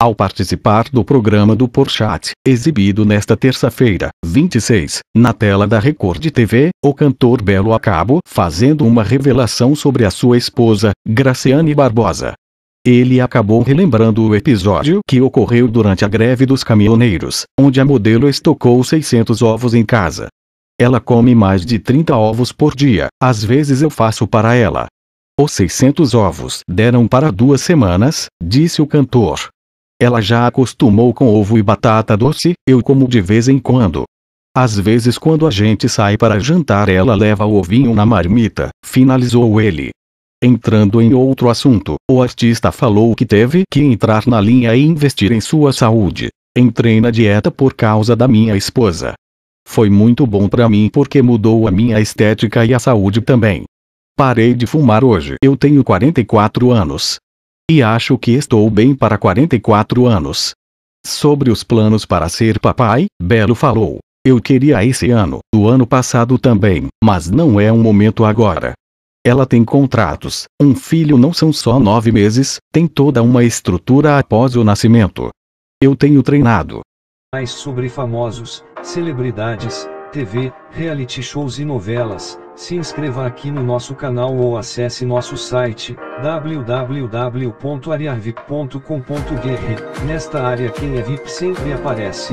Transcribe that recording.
ao participar do programa do Porchat, exibido nesta terça-feira, 26, na tela da Record TV, o cantor Belo Acabo fazendo uma revelação sobre a sua esposa, Graciane Barbosa. Ele acabou relembrando o episódio que ocorreu durante a greve dos caminhoneiros, onde a modelo estocou 600 ovos em casa. Ela come mais de 30 ovos por dia, às vezes eu faço para ela. Os 600 ovos deram para duas semanas, disse o cantor. Ela já acostumou com ovo e batata doce, eu como de vez em quando. Às vezes quando a gente sai para jantar ela leva o ovinho na marmita, finalizou ele. Entrando em outro assunto, o artista falou que teve que entrar na linha e investir em sua saúde. Entrei na dieta por causa da minha esposa. Foi muito bom para mim porque mudou a minha estética e a saúde também. Parei de fumar hoje. Eu tenho 44 anos, e acho que estou bem para 44 anos. Sobre os planos para ser papai, Belo falou. Eu queria esse ano, o ano passado também, mas não é um momento agora. Ela tem contratos, um filho não são só nove meses, tem toda uma estrutura após o nascimento. Eu tenho treinado. Mais sobre famosos, celebridades, TV, reality shows e novelas, se inscreva aqui no nosso canal ou acesse nosso site www.ariarvip.com.br. Nesta área quem é VIP sempre aparece.